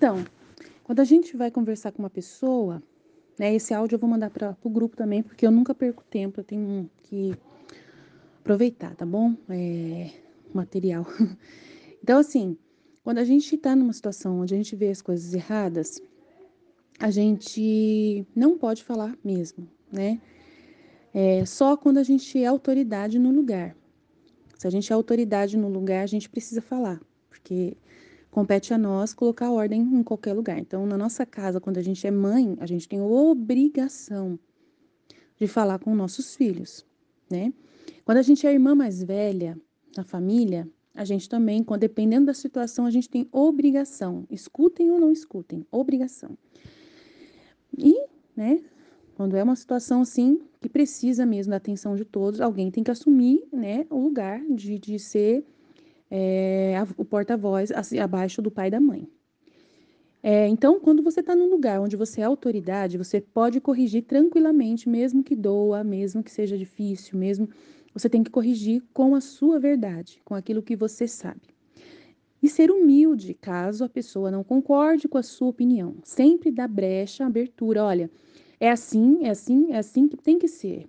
Então, quando a gente vai conversar com uma pessoa, né, esse áudio eu vou mandar para o grupo também, porque eu nunca perco tempo, eu tenho que aproveitar, tá bom? É, material. Então, assim, quando a gente está numa situação onde a gente vê as coisas erradas, a gente não pode falar mesmo, né? É só quando a gente é autoridade no lugar. Se a gente é autoridade no lugar, a gente precisa falar, porque compete a nós colocar ordem em qualquer lugar. Então, na nossa casa, quando a gente é mãe, a gente tem obrigação de falar com nossos filhos, né? Quando a gente é a irmã mais velha na família, a gente também, dependendo da situação, a gente tem obrigação. Escutem ou não escutem, obrigação. E, né, quando é uma situação assim, que precisa mesmo da atenção de todos, alguém tem que assumir, né, o lugar de, de ser é, a, o porta-voz assim, abaixo do pai e da mãe. É, então, quando você está num lugar onde você é autoridade, você pode corrigir tranquilamente, mesmo que doa, mesmo que seja difícil, mesmo você tem que corrigir com a sua verdade, com aquilo que você sabe. E ser humilde caso a pessoa não concorde com a sua opinião. Sempre dá brecha, abertura. Olha, é assim, é assim, é assim que tem que ser.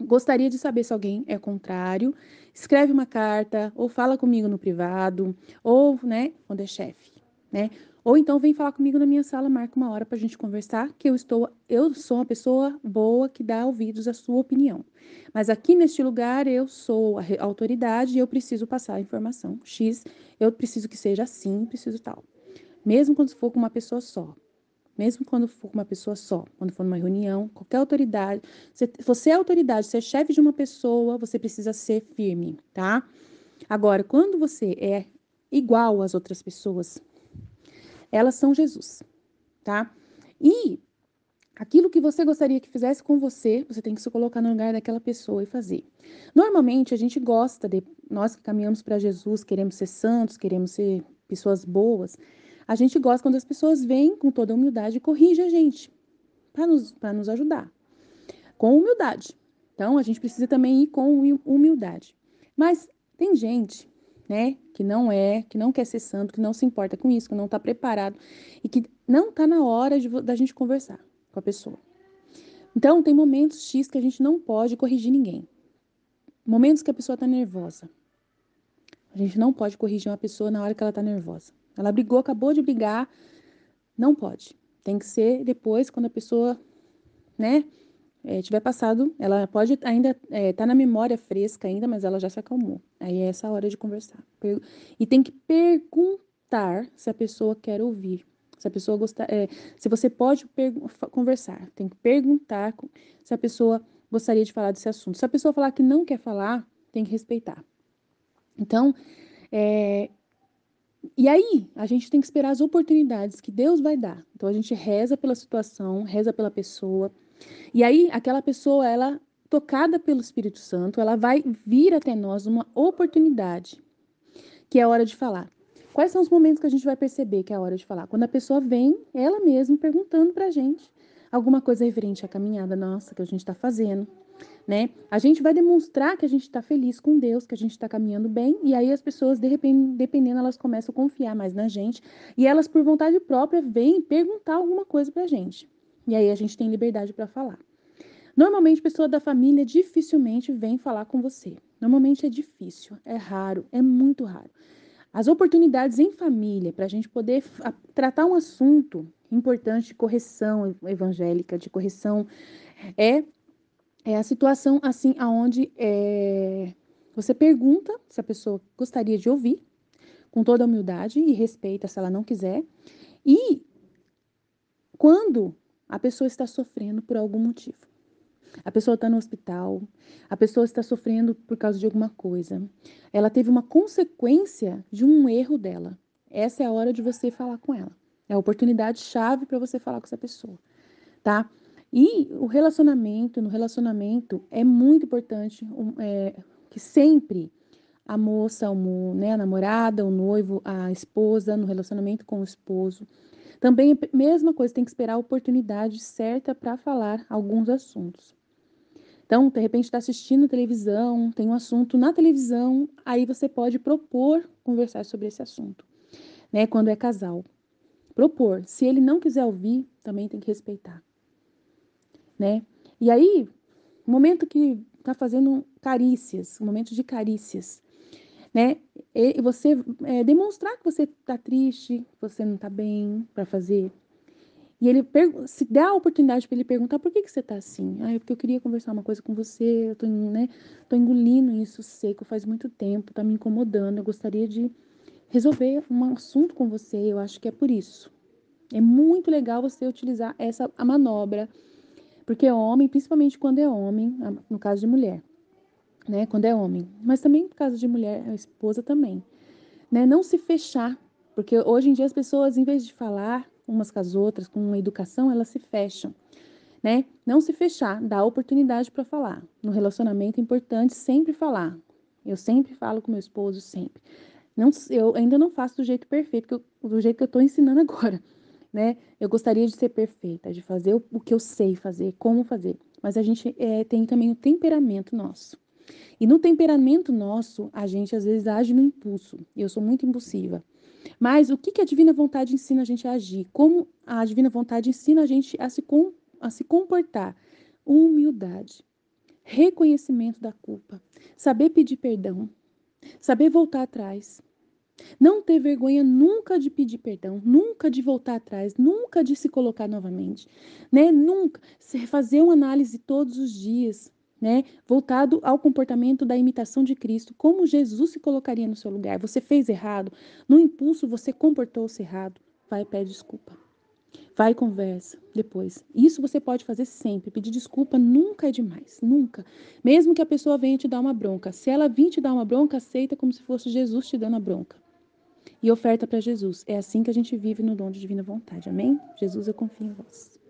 Gostaria de saber se alguém é contrário. Escreve uma carta, ou fala comigo no privado, ou, né, quando é chefe, né? Ou então vem falar comigo na minha sala, marca uma hora para a gente conversar, que eu estou, eu sou uma pessoa boa que dá ouvidos à sua opinião. Mas aqui neste lugar eu sou a autoridade e eu preciso passar a informação X, eu preciso que seja assim, preciso tal. Mesmo quando for com uma pessoa só, mesmo quando for uma pessoa só, quando for numa reunião, qualquer autoridade. Você, você é autoridade, você é chefe de uma pessoa, você precisa ser firme, tá? Agora, quando você é igual às outras pessoas, elas são Jesus, tá? E aquilo que você gostaria que fizesse com você, você tem que se colocar no lugar daquela pessoa e fazer. Normalmente a gente gosta de nós que caminhamos para Jesus, queremos ser santos, queremos ser pessoas boas, a gente gosta quando as pessoas vêm com toda humildade e corrigem a gente para nos, pra nos ajudar. Com humildade. Então, a gente precisa também ir com humildade. Mas tem gente, né, que não é, que não quer ser santo, que não se importa com isso, que não está preparado e que não está na hora de, da gente conversar com a pessoa. Então, tem momentos X que a gente não pode corrigir ninguém. Momentos que a pessoa está nervosa. A gente não pode corrigir uma pessoa na hora que ela está nervosa. Ela brigou, acabou de brigar, não pode. Tem que ser depois, quando a pessoa, né, é, tiver passado, ela pode ainda é, tá na memória fresca ainda, mas ela já se acalmou. Aí é essa hora de conversar. E tem que perguntar se a pessoa quer ouvir. Se a pessoa gostar, é, eh, se você pode conversar, tem que perguntar se a pessoa gostaria de falar desse assunto. Se a pessoa falar que não quer falar, tem que respeitar. Então, é, e aí, a gente tem que esperar as oportunidades que Deus vai dar. Então a gente reza pela situação, reza pela pessoa. E aí, aquela pessoa, ela tocada pelo Espírito Santo, ela vai vir até nós uma oportunidade, que é a hora de falar. Quais são os momentos que a gente vai perceber que é a hora de falar? Quando a pessoa vem, ela mesma perguntando pra gente alguma coisa referente à caminhada nossa que a gente está fazendo, né? A gente vai demonstrar que a gente está feliz com Deus, que a gente está caminhando bem, e aí as pessoas, de repente, dependendo, elas começam a confiar mais na gente, e elas, por vontade própria, vêm perguntar alguma coisa para a gente. E aí a gente tem liberdade para falar. Normalmente, pessoa da família dificilmente vem falar com você. Normalmente é difícil, é raro, é muito raro. As oportunidades em família para a gente poder tratar um assunto importante de correção evangélica, de correção, é, é a situação assim aonde é, você pergunta se a pessoa gostaria de ouvir, com toda humildade e respeita se ela não quiser, e quando a pessoa está sofrendo por algum motivo. A pessoa está no hospital, a pessoa está sofrendo por causa de alguma coisa. Ela teve uma consequência de um erro dela. Essa é a hora de você falar com ela. É a oportunidade chave para você falar com essa pessoa, tá? E o relacionamento, no relacionamento é muito importante é, que sempre a moça, o, né, a namorada, o noivo, a esposa, no relacionamento com o esposo. Também é a mesma coisa, tem que esperar a oportunidade certa para falar alguns assuntos. Então, de repente, está assistindo televisão, tem um assunto na televisão, aí você pode propor conversar sobre esse assunto, né? Quando é casal propor. Se ele não quiser ouvir, também tem que respeitar. Né? E aí, momento que está fazendo carícias, momento de carícias, né? E você é, demonstrar que você está triste, que você não está bem para fazer. E ele se dá a oportunidade para ele perguntar por que, que você está assim. Ah, é porque eu queria conversar uma coisa com você, eu estou né, tô engolindo isso seco faz muito tempo, está me incomodando, eu gostaria de resolver um assunto com você. Eu acho que é por isso. É muito legal você utilizar essa a manobra, porque é homem, principalmente quando é homem, no caso de mulher, né? Quando é homem, mas também no caso de mulher, a esposa também, né? Não se fechar, porque hoje em dia as pessoas, em vez de falar umas com as outras com educação, elas se fecham, né? Não se fechar, dá oportunidade para falar. No relacionamento é importante sempre falar. Eu sempre falo com meu esposo sempre. Não, eu ainda não faço do jeito perfeito, que eu, do jeito que eu estou ensinando agora. Né? Eu gostaria de ser perfeita, de fazer o, o que eu sei fazer, como fazer. Mas a gente é, tem também o temperamento nosso. E no temperamento nosso, a gente às vezes age no impulso. Eu sou muito impulsiva. Mas o que, que a divina vontade ensina a gente a agir? Como a divina vontade ensina a gente a se, com, a se comportar? Humildade, reconhecimento da culpa, saber pedir perdão, Saber voltar atrás. Não ter vergonha nunca de pedir perdão, nunca de voltar atrás, nunca de se colocar novamente, né? Nunca fazer uma análise todos os dias, né? Voltado ao comportamento da imitação de Cristo, como Jesus se colocaria no seu lugar? Você fez errado, no impulso você comportou-se errado. Vai, pede desculpa. Vai e conversa depois. Isso você pode fazer sempre. Pedir desculpa nunca é demais, nunca. Mesmo que a pessoa venha te dar uma bronca. Se ela vir te dar uma bronca, aceita como se fosse Jesus te dando a bronca. E oferta para Jesus. É assim que a gente vive no dom de divina vontade. Amém? Jesus, eu confio em vós.